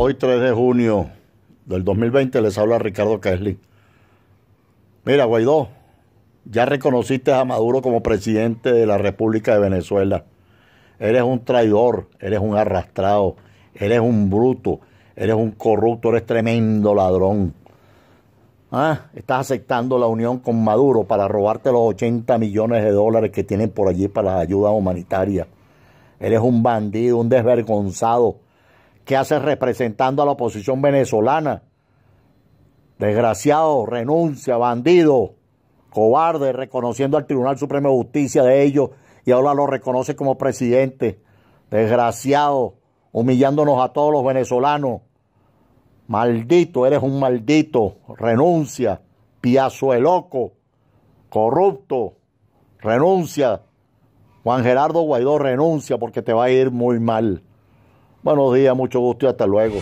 Hoy 3 de junio del 2020 les habla Ricardo Kessler. Mira, Guaidó, ya reconociste a Maduro como presidente de la República de Venezuela. Eres un traidor, eres un arrastrado, eres un bruto, eres un corrupto, eres tremendo ladrón. Ah, estás aceptando la unión con Maduro para robarte los 80 millones de dólares que tienen por allí para las ayudas humanitarias. Eres un bandido, un desvergonzado ¿Qué haces representando a la oposición venezolana? Desgraciado, renuncia, bandido, cobarde, reconociendo al Tribunal Supremo de Justicia de ellos y ahora lo reconoce como presidente. Desgraciado, humillándonos a todos los venezolanos. Maldito, eres un maldito, renuncia, piazo de loco, corrupto, renuncia. Juan Gerardo Guaidó renuncia porque te va a ir muy mal. Buenos días, mucho gusto y hasta luego.